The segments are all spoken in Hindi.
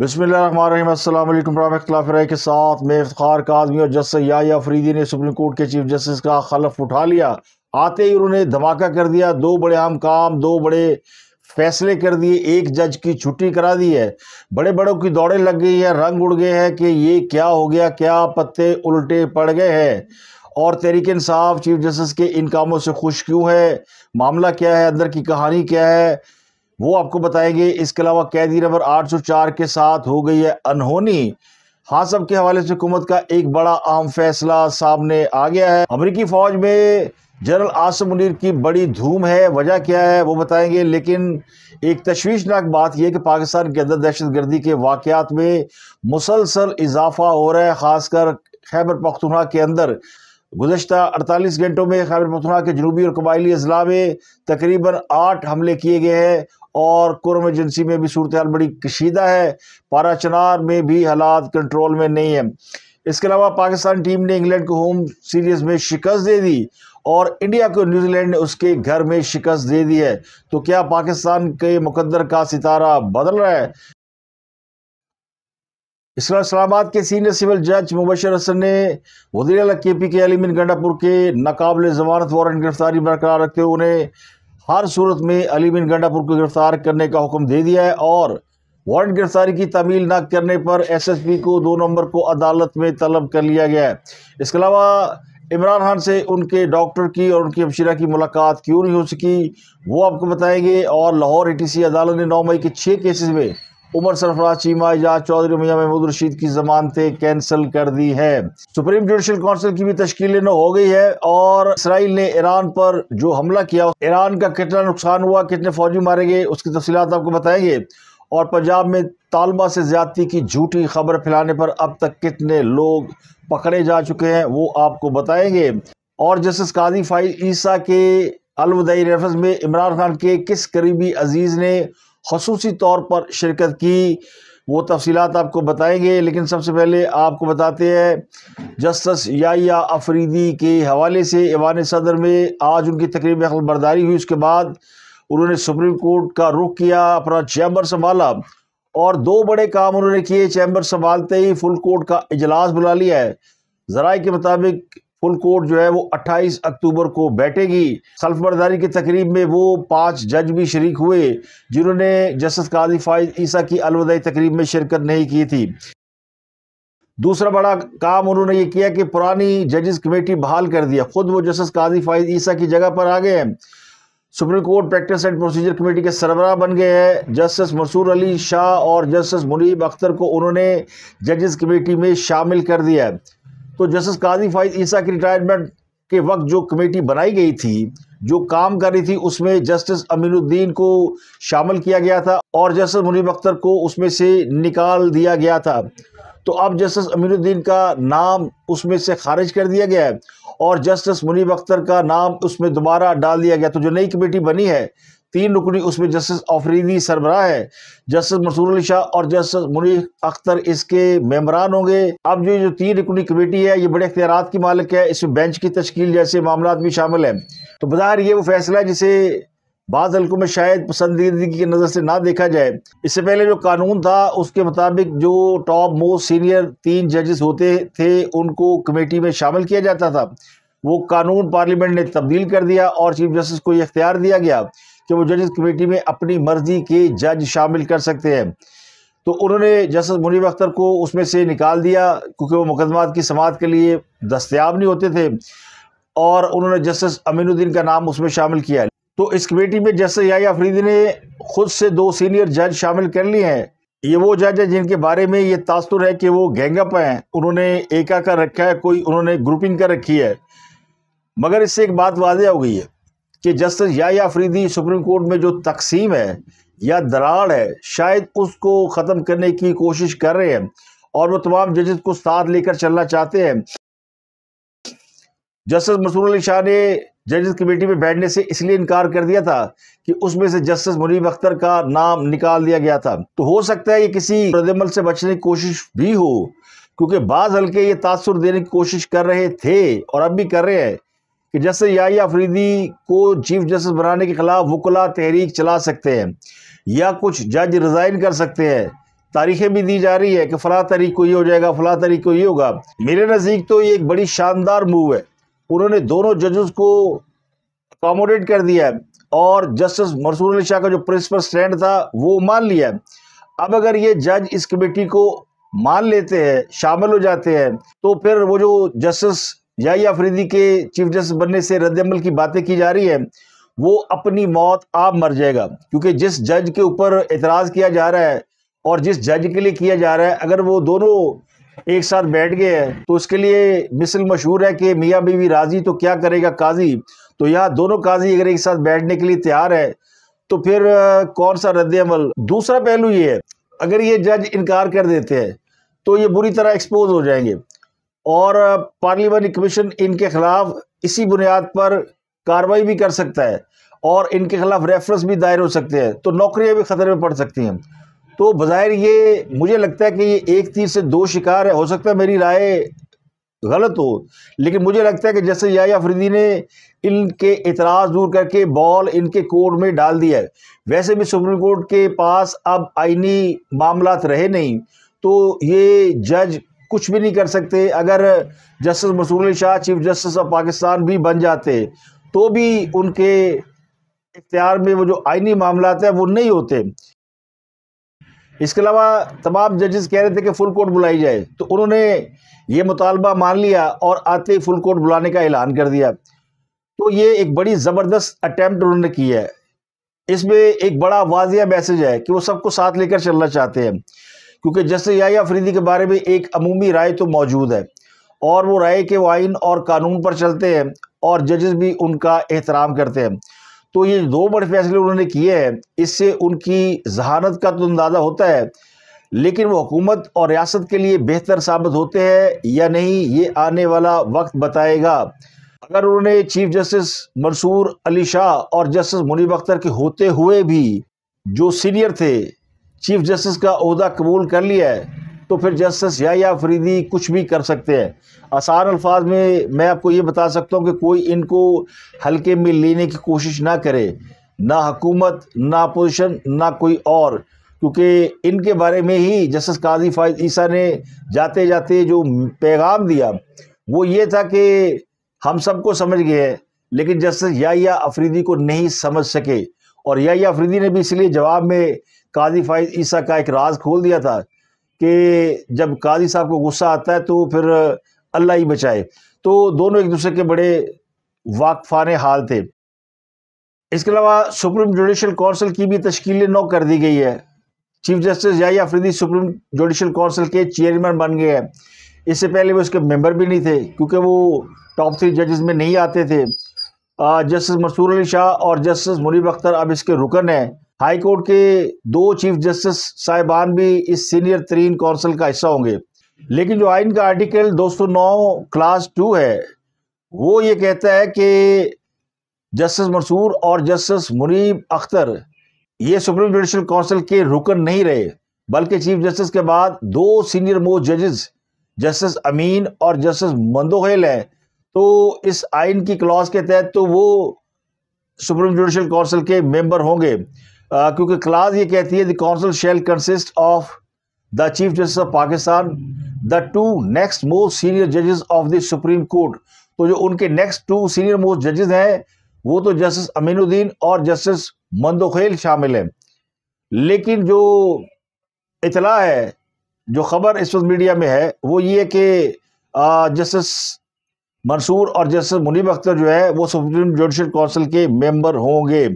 बसमिलकुम खिलाफ के साथ में इफ्तार आदमी और जस्टिस या फरीदी ने सुप्रीम कोर्ट के चीफ जस्टिस का खलफ उठा लिया आते ही उन्होंने धमाका कर दिया दो बड़े आम काम दो बड़े फैसले कर दिए एक जज की छुट्टी करा दी है बड़े बड़ों की दौड़ें लग गई है रंग उड़ गए हैं कि ये क्या हो गया क्या पत्ते उल्टे पड़ गए हैं और तहरीक इंसाफ चीफ जस्टिस के इन कामों से खुश क्यों है मामला क्या है अंदर की कहानी क्या है वो आपको बताएंगे इसके अलावा कैदी नंबर 804 के साथ हो गई है अनहोनी हासब के हवाले से हुकूमत का एक बड़ा अहम फैसला सामने आ गया है अमरीकी फ़ौज में जनरल आसम मुनीर की बड़ी धूम है वजह क्या है वो बताएंगे लेकिन एक तश्वीशनाक बात यह कि पाकिस्तान के अंदर दहशत गर्दी के वाकत में मुसलसल इजाफा हो रहा है ख़ासकर खैबर पख्तुना के अंदर गुजशत अड़तालीस घंटों में खैबर पख्तुना के जनूबी और कबायली अजला में तकरीबन आठ हमले किए गए हैं और कुरम एजेंसी में भी सूरत बड़ी कशीदा है पारा चनार में भी हालात कंट्रोल में नहीं है इसके अलावा पाकिस्तान टीम ने इंग्लैंड को होम सीरीज़ में शिकस्त दे दी और इंडिया को न्यूजीलैंड ने उसके घर में शिकस्त दे दी है तो क्या पाकिस्तान के मुकद्दर का सितारा बदल रहा है इसके इस्लामाबाद के सीनियर सिविल जज मुबशर हसन ने वजी के पी के अलीमिन गंडापुर के नाकबले जमानत वारंट गिरफ्तारी बरकरार रखते हुए उन्हें हर सूरत में अली बिन गंडापुर को गिरफ्तार करने का हुक्म दे दिया है और वारंट गिरफ्तारी की तमील न करने पर एसएसपी को दो नंबर को अदालत में तलब कर लिया गया है इसके अलावा इमरान खान से उनके डॉक्टर की और उनकी अबशीरा की मुलाकात क्यों नहीं हो सकी वो आपको बताएंगे और लाहौर सी अदालत ने नौ मई के छः केसेज में उमर सरफराज चीमा या चौधरी मियाँ महमूद रशीद की जमानतें कैंसिल कर दी है सुप्रीम जुडिशल काउंसिल की भी तश्कील हो गई है और इसराइल ने ईरान पर जो हमला किया ईरान का कितना नुकसान हुआ कितने फौजी मारे गए उसकी तफसीत आपको बताएंगे और पंजाब में तालबा से ज्यादती की झूठी खबर फैलाने पर अब तक कितने लोग पकड़े जा चुके हैं वो आपको बताएंगे और जस्टिस कादी फाइज ईसा के अलवदई रेफरेंस में इमरान खान के किस करीबी अजीज़ ने खसूसी तौर पर शिरकत की वो तफसीत आपको बताएंगे लेकिन सबसे पहले आपको बताते हैं जस्टिस याया अफरीदी के हवाले से ईवान सदर में आज उनकी तकरीब अखलबरदारी हुई उसके बाद उन्होंने सुप्रीम कोर्ट का रुख किया अपना चैम्बर संभाला और दो बड़े काम उन्होंने किए चैम्बर संभालते ही फुल कोर्ट का इजलास बुला लिया है ज़रा के मुताबिक फुल कोर्ट जो है वो 28 अक्टूबर को बैठेगी सल्फ बर्दारी की तकरीब में वो पांच जज भी शरीक हुए जिन्होंने जस्टिस काजी फाइज ईसा की अलविदाई तकरीब में शिरकत नहीं की थी दूसरा बड़ा काम उन्होंने ये किया कि पुरानी जजेस कमेटी बहाल कर दिया खुद वो जस्टिस काजी फाइज ईसा की जगह पर आ गए हैं supreme court practice and procedure committee के सरबराह बन गए हैं जस्टिस मसूर अली शाह और जस्टिस मुनीब अख्तर को उन्होंने जजेस कमेटी में शामिल कर दिया है तो जस्टिस काजी फाइज ईसा की रिटायरमेंट के वक्त जो कमेटी बनाई गई थी जो काम कर रही थी उसमें जस्टिस अमीनुद्दीन को शामिल किया गया था और जस्टिस मुनीब अख्तर को उसमें से निकाल दिया गया था तो अब जस्टिस अमीनुद्दीन का नाम उसमें से खारिज कर दिया गया है और जस्टिस मुनीब अख्तर का नाम उसमें दोबारा डाल दिया गया तो जो नई कमेटी बनी है तीन रुकनी उसमें जस्टिस आफरीदी सरबरा है जस्टिस मंसूर अली शाह और जस्टिस मुनी अख्तर इसके मेम्बरान होंगे अब जो जो तीन रुकनी कमेटी है ये बड़े अख्तियार की मालिक है इसमें बेंच की तश्कील जैसे मामला भी शामिल है तो बाहर ये वो फैसला है जिसे बाद हल्कों में शायद पसंदीदगी की नज़र से ना देखा जाए इससे पहले जो कानून था उसके मुताबिक जो टॉप मोस्ट सीनियर तीन जजेस होते थे उनको कमेटी में शामिल किया जाता था वो कानून पार्लियामेंट ने तब्दील कर दिया और चीफ जस्टिस को ये इख्तियार दिया गया कि वो जजेस कमेटी में अपनी मर्जी के जज शामिल कर सकते हैं तो उन्होंने जस्टिस मुनीब अख्तर को उसमें से निकाल दिया क्योंकि वो मुकदमा की समात के लिए दस्तियाब नहीं होते थे और उन्होंने जस्टिस अमीनुद्दीन का नाम उसमें शामिल किया तो इस कमेटी में जस्टिस या अफरीदी ने खुद से दो सीनियर जज शामिल कर लिए हैं ये वो जज है जिनके बारे में ये तास्तुर है कि वो गैंगअप हैं उन्होंने एका कर रखा है कोई उन्होंने ग्रुपिंग कर रखी है मगर इससे एक बात वाजह हो गई है कि जस्टिस या फरीदी सुप्रीम कोर्ट में जो तकसीम है या दराड़ है शायद उसको ख़त्म करने की कोशिश कर रहे हैं और वो तमाम जजेस को साथ लेकर चलना चाहते हैं जस्टिस मसूर अली शाह ने जजेस कमेटी में बैठने से इसलिए इनकार कर दिया था कि उसमें से जस्टिस मुनीब अख्तर का नाम निकाल दिया गया था तो हो सकता है ये किसी रदमल से बचने की कोशिश भी हो क्योंकि बाज़ हल्के ये तासर देने की कोशिश कर रहे थे और अब भी कर रहे हैं कि जस्टिस याही अफरीदी को चीफ जस्टिस बनाने के खिलाफ वकला तहरीक चला सकते हैं या कुछ जज रिज़ाइन कर सकते हैं तारीखें भी दी जा रही है कि फ़लाँ तारीख को ये हो जाएगा फ़लाँ तारीख को ये होगा मेरे नज़दीक तो ये एक बड़ी शानदार मूव है उन्होंने दोनों जजों को अकोमोडेट कर दिया है और जस्टिस मरसूर अली शाह का जो प्रिंसिपल स्टैंड था वो मान लिया है अब अगर ये जज इस कमेटी को मान लेते हैं शामिल हो जाते हैं तो फिर वो जो जस्टिस या अफरीदी के चीफ जस्टिस बनने से रद्दमल की बातें की जा रही है वो अपनी मौत आप मर जाएगा क्योंकि जिस जज के ऊपर एतराज़ किया जा रहा है और जिस जज के लिए किया जा रहा है अगर वो दोनों एक साथ बैठ गए हैं तो उसके लिए मिसल मशहूर है कि मियाँ बीवी राजी तो क्या करेगा काजी तो यहाँ दोनों काजी अगर एक साथ बैठने के लिए तैयार है तो फिर कौन सा रद्द अमल दूसरा पहलू ये है अगर ये जज इनकार कर देते हैं तो ये बुरी तरह एक्सपोज हो जाएंगे और पार्लियामानी कमीशन इनके खिलाफ इसी बुनियाद पर कार्रवाई भी कर सकता है और इनके खिलाफ रेफरेंस भी दायर हो सकते हैं तो नौकरियां भी खतरे में पड़ सकती हैं तो बाज़ाहिर ये मुझे लगता है कि ये एक तीर से दो शिकार है हो सकता है मेरी राय गलत हो लेकिन मुझे लगता है कि जैसे या फरीदी ने इनके इतराज़ दूर करके बॉल इनके कोर्ट में डाल दिया है वैसे भी सुप्रीम कोर्ट के पास अब आइनी मामला रहे नहीं तो ये जज कुछ भी नहीं कर सकते अगर justice Mansoor Shah chief justice of Pakistan भी बन जाते तो भी उनके इख्तियार में वो जो आइनी मामला हैं वो नहीं होते इसके अलावा तमाम जजेस कह रहे थे कि फुल कोर्ट बुलाई जाए तो उन्होंने ये मुतालबा मान लिया और आते ही फुल कोर्ट बुलाने का ऐलान कर दिया तो ये एक बड़ी ज़बरदस्त अटैम्प्ट उन्होंने की है इसमें एक बड़ा वाजिया मैसेज है कि वो सबको साथ लेकर चलना चाहते हैं क्योंकि जस्टिस याया अफरीदी के बारे में एक अमूमी राय तो मौजूद है और वो राय के वाइन और कानून पर चलते हैं और जजेस भी उनका एहतराम करते हैं तो ये दो बड़े फैसले उन्होंने किए हैं इससे उनकी जहानत का तो अंदाज़ा होता है लेकिन वो हुकूमत और रियासत के लिए बेहतर साबित होते हैं या नहीं ये आने वाला वक्त बताएगा अगर उन्होंने चीफ जस्टिस मंसूर अली शाह और जस्टिस मुनीब अख्तर के होते हुए भी जो सीनियर थे चीफ जस्टिस का अहदा कबूल कर लिया है तो फिर जस्टिस या फरीदी कुछ भी कर सकते हैं आसान अल्फाज में मैं आपको ये बता सकता हूँ कि कोई इनको हल्के में लेने की कोशिश ना करे ना हकूमत ना अपोजिशन ना कोई और क्योंकि इनके बारे में ही जस्टिस काजी फायद ईसा ने जाते जाते जो पैगाम दिया वो ये था कि हम सबको समझ गए हैं लेकिन जस्टिस या अफरीदी को नहीं समझ सके और या अफरीदी ने भी इसलिए जवाब में काजी फाइज ईसा का एक राज खोल दिया था कि जब काजी साहब को गुस्सा आता है तो फिर अल्लाह ही बचाए तो दोनों एक दूसरे के बड़े वाकफान हाल थे इसके अलावा सुप्रीम जुडिशल कौंसिल की भी तश्कील नौ कर दी गई है चीफ जस्टिस या अफरीदी सुप्रीम जुडिशल कौंसिल के चेयरमैन बन गए हैं इससे पहले वो उसके मेंबर भी नहीं थे क्योंकि वो टॉप थ्री जजेस में नहीं आते थे जस्टिस मंसूर अली शाह और जस्टिस मुनीब अख्तर अब इसके रुकन हैं कोर्ट के दो चीफ जस्टिस साहिबान भी इस सीनियर तरीन कौंसिल का हिस्सा होंगे लेकिन जो आइन का आर्टिकल 209 क्लास टू है वो ये कहता है कि जस्टिस मंसूर और जस्टिस मुनीब अख्तर ये सुप्रीम जुडिशल कौंसिल के रुकन नहीं रहे बल्कि चीफ जस्टिस के बाद दो सीनियर मोस्ट जजेस जस्टिस अमीन और जस्टिस मंदोहेल हैं तो इस आइन की क्लास के तहत तो वो सुप्रीम जुडिशल कौंसिल के मेंबर होंगे क्योंकि क्लास ये कहती है the council shall consist of the chief justice of Pakistan the two next most senior जजेस ऑफ द सुप्रीम कोर्ट तो जो उनके नेक्स्ट टू सीनियर मोस्ट जजेस हैं वो तो जस्टिस अमीनुद्दीन और जस्टिस मंदोखेल शामिल हैं लेकिन जो इतला है जो खबर इस वक्त मीडिया में है वो ये कि जस्टिस मंसूर और जस्टिस मुनीब अख्तर जो है वो सुप्रीम जुडिशल काउंसिल के मेंबर होंगे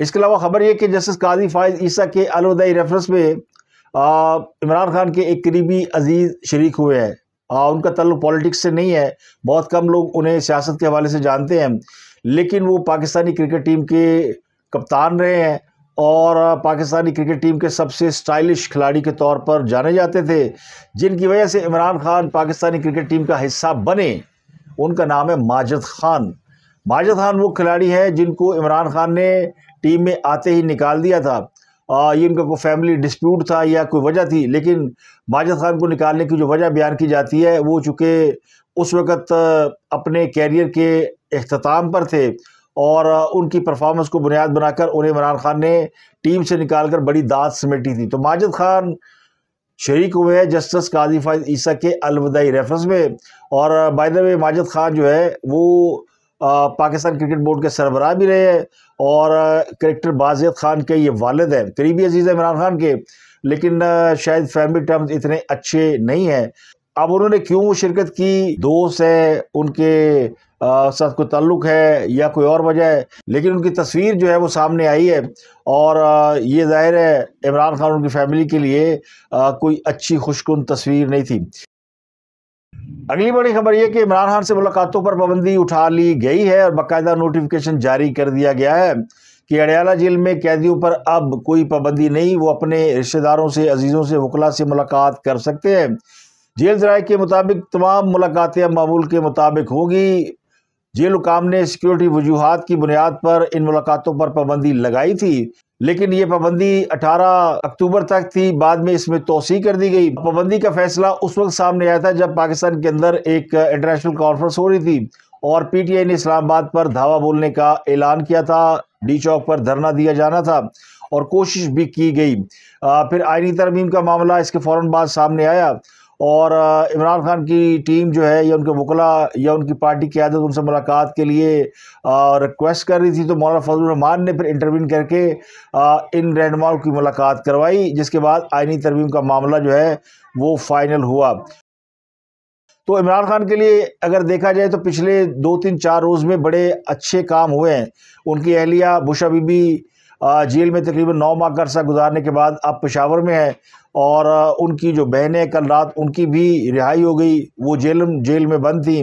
इसके अलावा ख़बर यह कि जस्टिस काजी फायज ईसा के अलहदाई रेफरेंस में इमरान खान के एक करीबी अजीज़ शरीक हुए हैं उनका तल्लु पॉलिटिक्स से नहीं है बहुत कम लोग उन्हें सियासत के हवाले से जानते हैं लेकिन वो पाकिस्तानी क्रिकेट टीम के कप्तान रहे हैं और पाकिस्तानी क्रिकेट टीम के सबसे स्टाइलिश खिलाड़ी के तौर पर जाने जाते थे जिनकी वजह से इमरान खान पाकिस्तानी क्रिकेट टीम का हिस्सा बने उनका नाम है माजद खान माजद खान वो खिलाड़ी हैं जिनको इमरान खान ने टीम में आते ही निकाल दिया था आ, ये उनका कोई फैमिली डिस्प्यूट था या कोई वजह थी लेकिन माजद खान को निकालने की जो वजह बयान की जाती है वो चूँकि उस वक़्त अपने कैरियर के अख्ताम पर थे और उनकी परफॉर्मेंस को बुनियाद बनाकर उन्हें इमरान खान ने टीम से निकाल कर बड़ी दाद समेटी थी तो माजद खान शरीक हुए हैं जस्टिस काजी फायद ईसा के अलविदाई रेफरेंस में और by the way Majid Khan जो है वो पाकिस्तान क्रिकेट बोर्ड के सरबराह भी रहे हैं और क्रिकेटर बाजियत खान के ये वालद हैं करीबी अजीज़ इमरान खान के लेकिन शायद फैमिली टर्म्स इतने अच्छे नहीं हैं अब उन्होंने क्यों शिरकत की दोस्त है उनके साथ कोई ताल्लुक है या कोई और वजह है लेकिन उनकी तस्वीर जो है वो सामने आई है और ये जाहिर है इमरान खान उनकी फैमिली के लिए कोई अच्छी खुशकुन तस्वीर नहीं थी अगली बड़ी खबर यह कि इमरान खान से मुलाकातों पर पाबंदी उठा ली गई है और बाकायदा नोटिफिकेशन जारी कर दिया गया है कि अड़ियाला जेल में कैदियों पर अब कोई पाबंदी नहीं वो अपने रिश्तेदारों से अजीज़ों से वकला से मुलाकात कर सकते हैं जेल जराए के मुताबिक तमाम मुलाकातें अब मामूल के मुताबिक होगी जेल हुकाम ने सिक्योरिटी वजूहत की बुनियाद पर इन मुलाकातों पर पाबंदी लगाई थी लेकिन ये पाबंदी 18 अक्टूबर तक थी बाद में इसमें तोसी कर दी गई पाबंदी का फैसला उस वक्त सामने आया था जब पाकिस्तान के अंदर एक इंटरनेशनल कॉन्फ्रेंस हो रही थी और पीटीआई ने इस्लामाबाद पर धावा बोलने का ऐलान किया था डी चौक पर धरना दिया जाना था और कोशिश भी की गई आ, फिर आइनी तरमीम का मामला इसके फ़ौर बाद सामने आया और इमरान खान की टीम जो है या उनके वकला या उनकी पार्टी की आदत उनसे मुलाकात के लिए रिक्वेस्ट कर रही थी तो मौलाना फजल रहमान ने फिर इंटरवीन करके इन रहनुमाओं की मुलाकात करवाई जिसके बाद आइनी तरवीम का मामला जो है वो फाइनल हुआ तो इमरान खान के लिए अगर देखा जाए तो पिछले दो तीन चार रोज़ में बड़े अच्छे काम हुए हैं उनकी अहलिया बुशा बीबी जेल में तकरीबन नौ माह का अरसा गुजारने के बाद अब पेशावर में है और उनकी जो बहनें कल रात उनकी भी रिहाई हो गई वो जेल जेल में बंद थी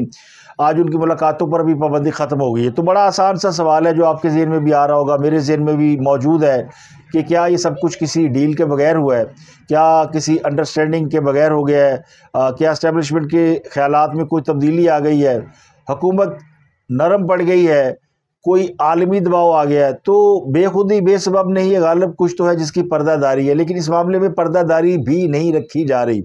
आज उनकी मुलाकातों पर भी पाबंदी ख़त्म हो गई है तो बड़ा आसान सा सवाल है जो आपके जहन में भी आ रहा होगा मेरे जहन में भी मौजूद है कि क्या ये सब कुछ किसी डील के बगैर हुआ है क्या किसी अंडरस्टैंडिंग के बगैर हो गया है आ, क्या इस्टेबलिशमेंट के ख्याल में कोई तब्दीली आ गई है हुकूमत नरम पड़ गई है कोई आलमी दबाव आ गया है तो बेखुदी बेसबब नहीं है गालब कुछ तो है जिसकी पर्दादारी है लेकिन इस मामले में पर्दादारी भी नहीं रखी जा रही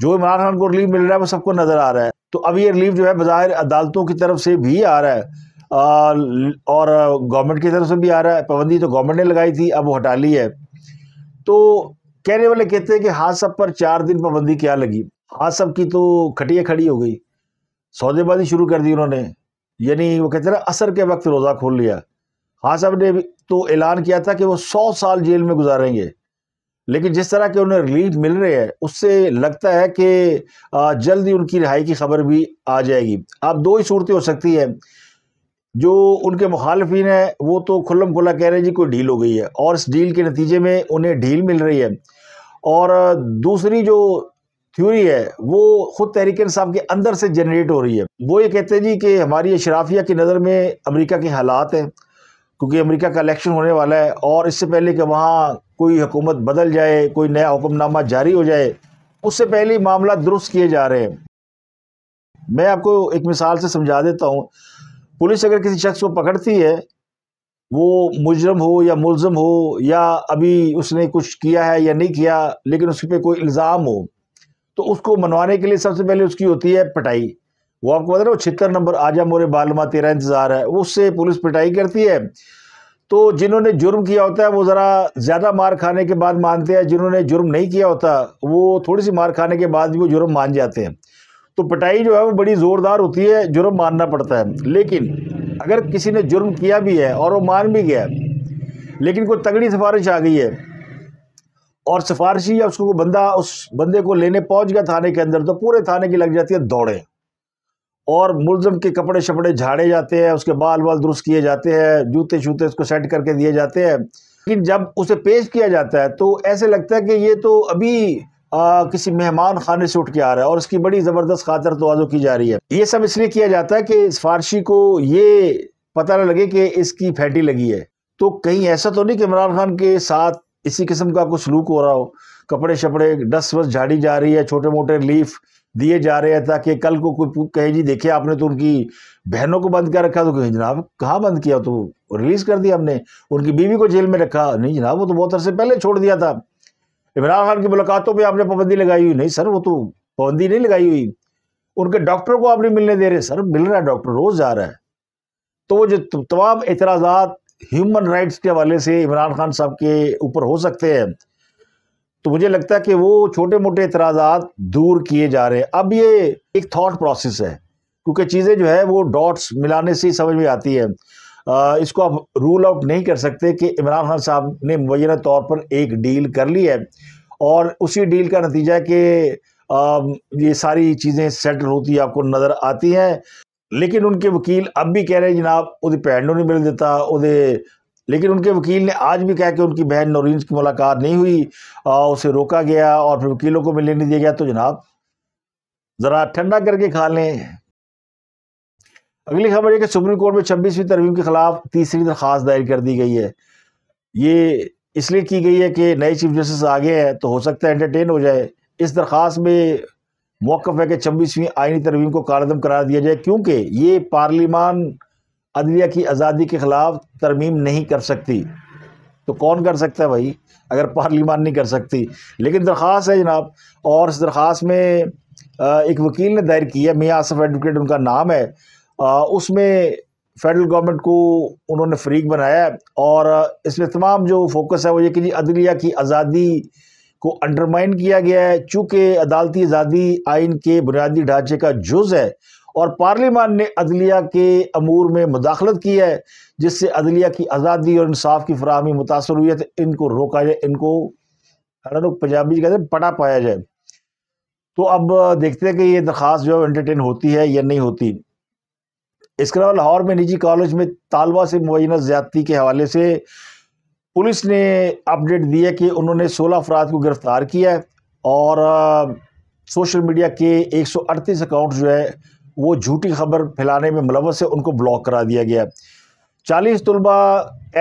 जो इमरान खान को रिलीफ मिल रहा है वो सबको नज़र आ रहा है तो अब ये रिलीफ जो है बाहर अदालतों की तरफ से भी आ रहा है आ, और गवर्नमेंट की तरफ से भी आ रहा है पाबंदी तो गवर्नमेंट ने लगाई थी अब वो हटा ली है तो कहने वाले कहते हैं कि हाथ सब पर चार दिन पाबंदी क्या लगी हाथ सब की तो खटिया खड़ी हो गई सौदेबाजी शुरू कर दी उन्होंने यानी वो कहते ना असर के वक्त रोज़ा खोल लिया खान हाँ साहब ने तो ऐलान किया था कि वो सौ साल जेल में गुजारेंगे लेकिन जिस तरह के उन्हें रिलीफ मिल रही है उससे लगता है कि जल्द ही उनकी रिहाई की खबर भी आ जाएगी अब दो ही सूरतें हो सकती है जो उनके मुखालफिन हैं वो तो खुल्लम खुला कह रहे हैं जी कोई ढील हो गई है और इस डील के नतीजे में उन्हें ढील मिल रही है और दूसरी जो थ्योरी है वो खुद तहरीक इंसाफ के अंदर से जनरेट हो रही है वो ये कहते हैं जी कि हमारी अशराफिया की नज़र में अमेरिका के हालात हैं क्योंकि अमेरिका का इलेक्शन होने वाला है और इससे पहले कि वहाँ कोई हुकूमत बदल जाए कोई नया हुक्मनामा जारी हो जाए उससे पहले ही मामला दुरुस्त किए जा रहे हैं मैं आपको एक मिसाल से समझा देता हूँ पुलिस अगर किसी शख्स को पकड़ती है वो मुजरम हो या मुलम हो या अभी उसने कुछ किया है या नहीं किया लेकिन उस पर कोई इल्ज़ाम हो तो उसको मनवाने के लिए सबसे पहले उसकी होती है पिटाई वो आपको पता है वो छिहत्तर नंबर आजा मोरे बालमा तेरा इंतज़ार है उससे पुलिस पिटाई करती है तो जिन्होंने जुर्म किया होता है वो ज़रा ज़्यादा मार खाने के बाद मानते हैं जिन्होंने जुर्म नहीं किया होता वो थोड़ी सी मार खाने के बाद भी वो जुर्म मान जाते हैं तो पिटाई जो है वो बड़ी ज़ोरदार होती है जुर्म मानना पड़ता है लेकिन अगर किसी ने जुर्म किया भी है और वो मान भी गया लेकिन कोई तगड़ी सिफारिश आ गई है और सिफारशी या उसको बंदा उस बंदे को लेने पहुंच गया थाने के अंदर तो पूरे थाने की लग जाती है दौड़े और मुलजम के कपड़े शपड़े झाड़े जाते हैं उसके बाल बाल दुरुस्त किए जाते हैं जूते शूते उसको सेट करके दिए जाते हैं लेकिन जब उसे पेश किया जाता है तो ऐसे लगता है कि ये तो अभी आ, किसी मेहमान खाने से उठ के आ रहा है और इसकी बड़ी ज़बरदस्त खातर तोज़ो की जा रही है ये सब इसलिए किया जाता है कि सिफारशी को ये पता न लगे कि इसकी फैटी लगी है तो कहीं ऐसा तो नहीं कि इमरान खान के साथ इसी किस्म का आपको सलूक हो रहा हो कपड़े शपड़े डस्ट वस्ट झाड़ी जा रही है छोटे मोटे लीफ दिए जा रहे हैं ताकि कल को कोई कहे जी देखे आपने तो उनकी बहनों को बंद कर रखा तो कहे जनाब कहाँ बंद किया तो रिलीज़ कर दिया हमने उनकी बीवी को जेल में रखा नहीं जनाब वो तो बहुत अरसे पहले छोड़ दिया था इमरान खान की मुलाकातों पर आपने पाबंदी लगाई हुई नहीं सर वो तो पाबंदी नहीं लगाई हुई उनके डॉक्टर को आप नहीं मिलने दे रहे सर मिल रहा है डॉक्टर रोज़ जा रहा है तो वो जो तमाम एतराज़ात ह्यूमन राइट्स के हवाले से इमरान खान साहब के ऊपर हो सकते हैं तो मुझे लगता है कि वो छोटे मोटे इतराज़ात दूर किए जा रहे हैं अब ये एक थाट प्रोसेस है क्योंकि चीज़ें जो है वो डॉट्स मिलाने से ही समझ में आती है आ, इसको आप रूल आउट नहीं कर सकते कि इमरान खान साहब ने मुबैन तौर पर एक डील कर ली है और उसी डील का नतीजा कि ये सारी चीज़ें सेटल होती आपको नज़र आती हैं लेकिन उनके वकील अब भी कह रहे हैं जनाब वो भैन नहीं मिल दिता वो लेकिन उनके वकील ने आज भी कहा कि उनकी बहन नौरीन की मुलाकात नहीं हुई आ, उसे रोका गया और फिर वकीलों को मिलने नहीं दिया गया तो जनाब ज़रा ठंडा करके खा लें अगली खबर है कि सुप्रीम कोर्ट में छब्बीसवीं तरवीम के खिलाफ तीसरी दरख्वास्त दायर कर दी गई है ये इसलिए की गई है कि नए चीफ जस्टिस आगे हैं तो हो सकता है एंटरटेन हो जाए इस दरखास्त में मौकफ है कि छब्बीसवीं आइनी तरवीम को कारदम करार दिया जाए क्योंकि ये पार्लिमान अदलिया की आज़ादी के ख़िलाफ़ तरमीम नहीं कर सकती तो कौन कर सकता है भाई अगर पार्लिमान नहीं कर सकती लेकिन दरख्वास्त है जनाब और इस दरख्वास में एक वकील ने दायर किया है मियाँ आसफ़ एडवोकेट उनका नाम है उसमें फेडरल गवर्नमेंट को उन्होंने फरीक बनाया है और इसमें तमाम जो फोकस है वो ये कि जी अदलिया की आज़ादी को अंडरमाइन किया गया है चूंकि अदालती आज़ादी आइन के बुनियादी ढांचे का जुज़ है और पार्लियामान ने अदलिया के अमूर में मुदाखलत की है जिससे अदलिया की आज़ादी और इंसाफ की फ्राहमी मुतासर हुई है तो इनको रोका जाए इनको पंजाबी कहते हैं पटा पाया जाए तो अब देखते हैं कि ये दरख्वास्त जो है एंटरटेन होती है या नहीं होती इसके अलावा लाहौर में निजी कॉलेज में तालबा से मुबैना ज्यादती के हवाले से पुलिस ने अपडेट दिया है कि उन्होंने 16 अफराद को गिरफ़्तार किया है और आ, सोशल मीडिया के 138 अकाउंट जो है वो झूठी खबर फैलाने में मुलवस है उनको ब्लॉक करा दिया गया है चालीस तलबा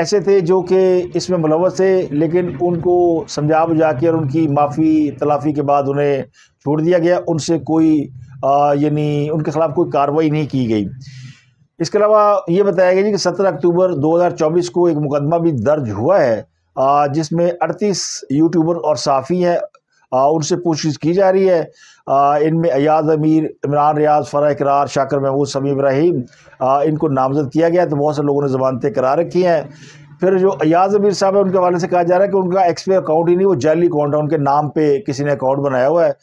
ऐसे थे जो कि इसमें मुलवस थे लेकिन उनको समझा बुझा के और उनकी माफ़ी तलाफ़ी के बाद उन्हें छोड़ दिया गया उनसे कोई यानी उनके ख़िलाफ़ कोई कार्रवाई नहीं की गई इसके अलावा ये बताया गया जी कि 17 अक्टूबर 2024 को एक मुकदमा भी दर्ज हुआ है जिसमें 38 यूट्यूबर और साफ़ी हैं उनसे पूछताछ की जा रही है इनमें अयाज अमीर इमरान रियाज फ़रा इकरार शाकर महमूद समी इब्राहिम इनको नामजद किया गया तो बहुत से लोगों ने ज़मानतें करा रखी हैं फिर जो अयाज अमीर साहब है उनके हवाले से कहा जा रहा है कि उनका एक्सपे अकाउंट ही नहीं वो जाली अकाउंट है उनके नाम पर किसी ने अकाउंट बनाया हुआ है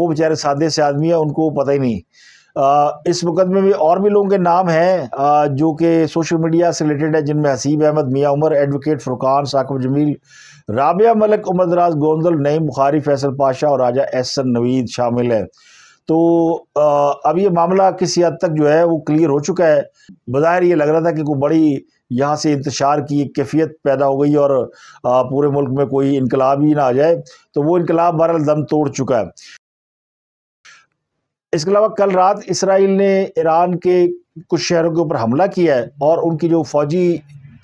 वो बेचारे सादे से आदमी है उनको पता ही नहीं इस मुकदमे में और भी लोगों के नाम हैं जो कि सोशल मीडिया से रिलेटेड है जिनमें हसीब अहमद मियाँ उमर एडवोकेट फ़ुरकान साकब जमील राबिया उमर दराज गोंदल नईम बुखारी फैसल पाशा और राजा एहसन नवीद शामिल हैं तो अब ये मामला किसी हद तक जो है वो क्लियर हो चुका है बाहर ये लग रहा था कि कोई बड़ी यहाँ से इंतशार की एक कैफियत पैदा हो गई और पूरे मुल्क में कोई इनकलाब ही ना आ जाए तो वो इनकलाब बहरल दम तोड़ चुका है इसके अलावा कल रात इसराइल ने ईरान के कुछ शहरों के ऊपर हमला किया है और उनकी जो फौजी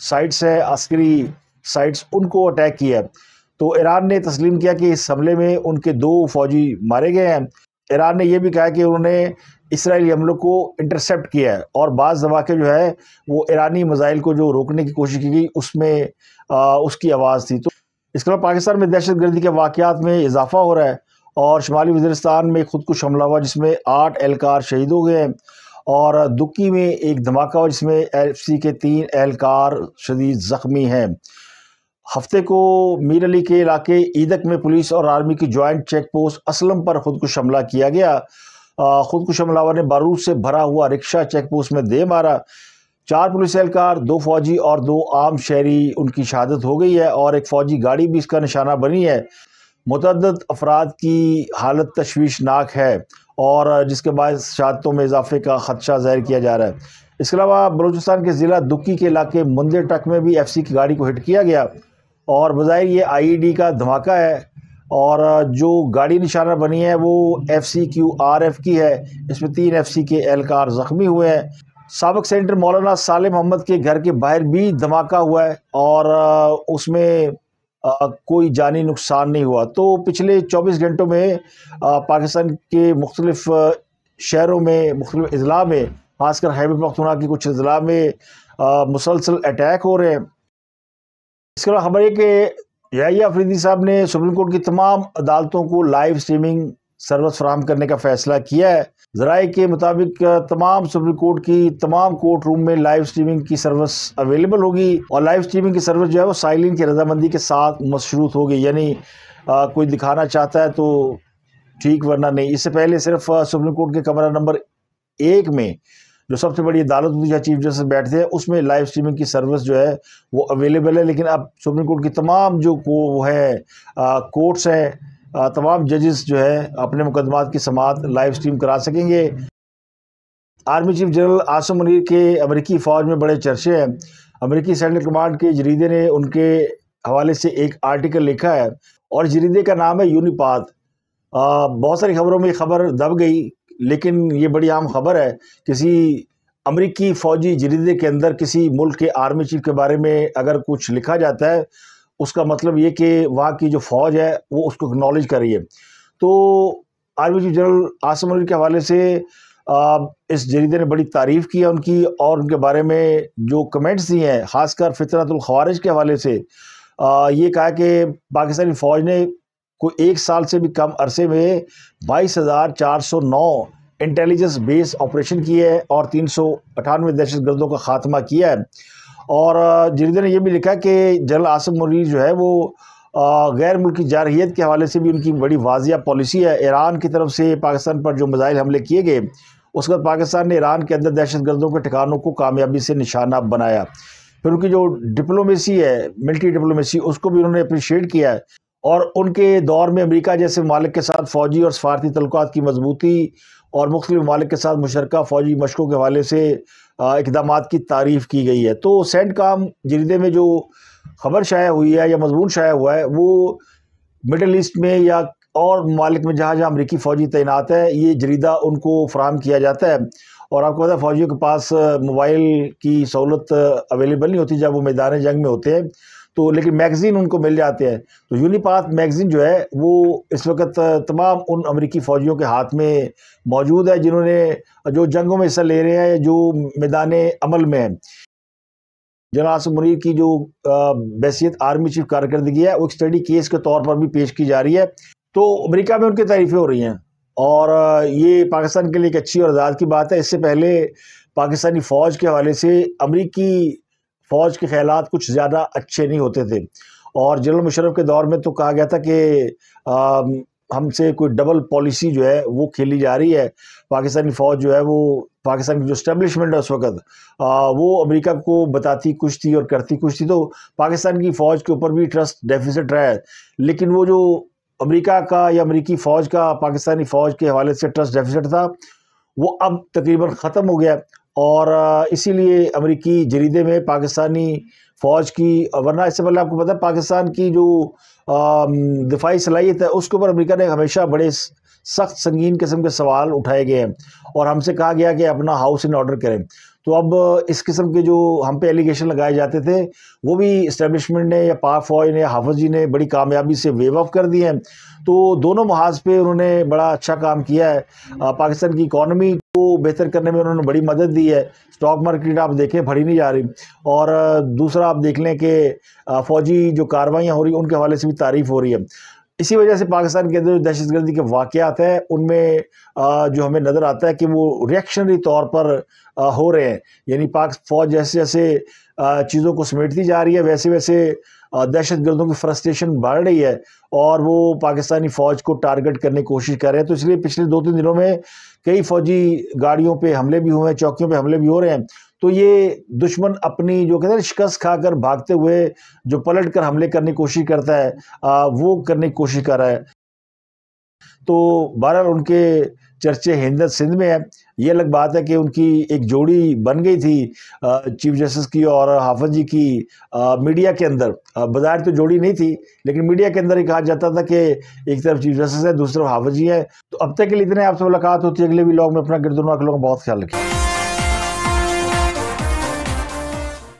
साइट्स हैं अस्करी साइट्स उनको अटैक किया है तो ईरान ने तस्लीम किया कि इस हमले में उनके दो फौजी मारे गए हैं ईरान ने यह भी कहा कि उन्होंने इसराइली हमलों को इंटरसेप्ट किया है और बाज़ धमाके जो है वो ईरानी मिज़ाइल को जो रोकने की कोशिश की गई उसमें आ, उसकी आवाज़ थी तो इसके अलावा पाकिस्तान में दहशत गर्दी के वाक़ात में इजाफा हो रहा है और शुमाली वजरस्तान में खुदकुश हमला हुआ जिसमें आठ एहलकार शहीद हो गए और दुक्की में एक धमाका हुआ जिसमें एफ सी के तीन एहलकार शदीद ज़ख्मी हैं हफ्ते को मीर अली के इलाके ईदक में पुलिस और आर्मी की जॉइंट चेक पोस्ट असलम पर खुदकुश हमला किया गया खुदकुश हमलावर ने बारूद से भरा हुआ रिक्शा चेक पोस्ट में दे मारा चार पुलिस एहलकार दो फौजी और दो आम शहरी उनकी शहादत हो गई है और एक फौजी गाड़ी भी इसका निशाना बनी है मतद अफराद की हालत तशवीशनाक है और जिसके बाद शहादतों में इजाफे का ख़दशा ज़ाहिर किया जा रहा है इसके अलावा बलूचिस्तान के ज़िला दुक्की के इलाके मंदिर टक में भी एफ सी की गाड़ी को हिट किया गया और बाहर ये आई ई डी का धमाका है और जो गाड़ी निशाना बनी है वो F C Q R F की है इसमें तीन एफ सी के एहलकार ज़ख्मी हुए हैं सबक सेंटर मौलाना साले मोहम्मद के घर के बाहर भी धमाका हुआ है और उसमें कोई जानी नुकसान नहीं हुआ तो पिछले 24 घंटों में पाकिस्तान के मुख्तलिफ शहरों में मुख्तलिफ अजला में खासकर हैब पख्तूना के कुछ अजला में मुसलसल अटैक हो रहे हैं इसके अलावा खबर है कि याही अफरीदी साहब ने सुप्रीम कोर्ट की तमाम अदालतों को लाइव स्ट्रीमिंग सर्विस फ्राहम करने का फ़ैसला किया है जराए के मुताबिक तमाम सुप्रीम कोर्ट की तमाम कोर्ट रूम में लाइव स्ट्रीमिंग की सर्विस अवेलेबल होगी और लाइव स्ट्रीमिंग की सर्विस जो है वो साइलिन की रजामंदी के साथ मशरूत होगी यानी कोई दिखाना चाहता है तो ठीक वरना नहीं इससे पहले सिर्फ सुप्रीम कोर्ट के कमरा नंबर एक में जो सबसे बड़ी अदालत होती है चीफ जस्टिस बैठते हैं उसमें लाइव स्ट्रीमिंग की सर्विस जो है वो अवेलेबल है लेकिन अब सुप्रीम कोर्ट की तमाम जो को वो है कोर्ट्स हैं तमाम जजेस जो है अपने मुकदमा की समात लाइव स्ट्रीम करा सकेंगे army chief general Asim Munir के अमेरिकी फ़ौज में बड़े चर्चे हैं अमेरिकी सेंट्रल कमांड के जरीदे ने उनके हवाले से एक आर्टिकल लिखा है और जरीदे का नाम है यूनिपात बहुत सारी खबरों में खबर दब गई लेकिन ये बड़ी आम खबर है किसी अमरीकी फ़ौजी जरीदे के अंदर किसी मुल्क के आर्मी चीफ के बारे में अगर कुछ लिखा जाता है उसका मतलब ये कि वहाँ की जो फ़ौज है वो उसको एक्नॉलेज कर रही है तो army chief general Asim Ali के हवाले से इस जरीदे ने बड़ी तारीफ़ की है उनकी और उनके बारे में जो कमेंट्स दिए हैं ख़ासकर फितरतुल्खवारिज के हवाले से ये कहा कि पाकिस्तानी फ़ौज ने कोई एक साल से भी कम अरसे में बाईस हज़ार चार सौ नौ इंटेलिजेंस बेस ऑपरेशन किए हैं और तीन सौ अठानवे दहशत गर्दों का खात्मा किया है और जरीदे ने यह भी लिखा कि जनरल आसिफ मुरी जो है वो गैर मुल्की जारहीत के हवाले से भी उनकी बड़ी वाजिया पॉलिसी है ईरान की तरफ से पाकिस्तान पर जो मिज़ाइल हमले किए गए उसके बाद पाकिस्तान ने ईरान के अंदर दहशत गर्दों के ठिकानों को कामयाबी से निशाना बनाया फिर उनकी जो डिप्लोमेसी है मिल्ट्री डिप्लोमेसी उसको भी उन्होंने अप्रिशिएट किया है और उनके दौर में अमेरिका जैसे मालिक के साथ फ़ौजी और सफारती तल्क की मजबूती और मुख्त ममालिक के साथ मुशरका फ़ौजी मशक़ों के हवाले से इकदाम की तारीफ़ की गई है तो सेंट काम जरीदे में जो खबर शाया हुई है या मजमून शाया हुआ है वो मिडल ईस्ट में या और ममालिक में जहाँ जहाँ अमरीकी फ़ौजी तैनात है ये जरीदा उनको फ़राम किया जाता है और आपको पता है फ़ौजियों के पास मोबाइल की सहूलत अवेलेबल नहीं होती जब वो मैदान जंग में होते हैं तो लेकिन मैगज़ीन उनको मिल जाते हैं तो यूनिपात मैगज़ीन जो है वो इस वक्त तमाम उन अमरीकी फ़ौजियों के हाथ में मौजूद है जिन्होंने जो जंगों में हिस्सा ले रहे हैं जो मैदान अमल में है जनास मुनीर की जो बैसीत आर्मी चीफ कारदगी है वो एक स्टडी केस के तौर पर भी पेश की जा रही है तो अमरीका में उनकी तारीफ़ें हो रही हैं और ये पाकिस्तान के लिए एक अच्छी और आज़ाद की बात है इससे पहले पाकिस्तानी फ़ौज के हवाले से अमरीकी फ़ौज के ख्याल कुछ ज़्यादा अच्छे नहीं होते थे और जनरल मुशरफ के दौर में तो कहा गया था कि हमसे कोई डबल पॉलिसी जो है वो खेली जा रही है पाकिस्तानी फ़ौज जो है वो पाकिस्तान की जो इस्टेब्लिशमेंट है उस वक्त वो अमेरिका को बताती कुछ थी और करती कुछ थी तो पाकिस्तान की फ़ौज के ऊपर भी ट्रस्ट डेफिसिट रहा है लेकिन वो जो अमेरिका का या अमेरिकी फ़ौज का पाकिस्तानी फ़ौज के हवाले से ट्रस्ट डेफिसिट था वो अब तकरीबन ख़त्म हो गया और इसीलिए अमरीकी जरीदे में पाकिस्तानी फ़ौज की वरना इससे पहले आपको पता है पाकिस्तान की जो दिफाई सलाहियत है उसके ऊपर अमेरिका ने हमेशा बड़े सख्त संगीन किस्म के सवाल उठाए गए हैं और हमसे कहा गया कि अपना हाउस इन ऑर्डर करें तो अब इस किस्म के जो हम पे एलिगेशन लगाए जाते थे वो भी इस्टेबलिशमेंट ने या पाक फौज ने हाफज जी ने बड़ी कामयाबी से वेव ऑफ कर दिए हैं तो दोनों महाज पे उन्होंने बड़ा अच्छा काम किया है पाकिस्तान की इकानमी को बेहतर करने में उन्होंने बड़ी मदद दी है स्टॉक मार्केट आप देखें भरी नहीं जा रही और दूसरा आप देख लें कि फ़ौजी जो कार्रवाइयाँ हो रही उनके हवाले से भी तारीफ़ हो रही है इसी वजह से पाकिस्तान के अंदर जो दहशत गर्दी के वाक़ात हैं उनमें जो हमें नज़र आता है कि वो रिएक्शनरी तौर पर हो रहे हैं यानी पाक फौज जैसे जैसे चीज़ों को समेटती जा रही है वैसे वैसे दहशत गर्दों की फ्रस्ट्रेशन बढ़ रही है और वो पाकिस्तानी फ़ौज को टारगेट करने की कोशिश कर रहे हैं तो इसलिए पिछले दो तीन दिनों में कई फ़ौजी गाड़ियों पे हमले भी हुए हैं चौकियों पे हमले भी हो रहे हैं तो ये दुश्मन अपनी जो कहते हैं शिकस्त खाकर भागते हुए जो पलट कर हमले करने की कोशिश करता है आ, वो करने की कोशिश कर रहा है तो बहरहाल उनके चर्चे हिंदत सिंध में है ये अलग बात है कि उनकी एक जोड़ी बन गई थी चीफ जस्टिस की और हाफज जी की मीडिया के अंदर बाजार तो जोड़ी नहीं थी लेकिन मीडिया के अंदर ही कहा जाता था कि एक तरफ चीफ जस्टिस है दूसरी तरफ हाफज जी है तो अब तक के लिए इतने आपसे मुलाकात होती है अगले भी लॉग में अपना गिरदुलमा के लोगों का बहुत ख्याल रखें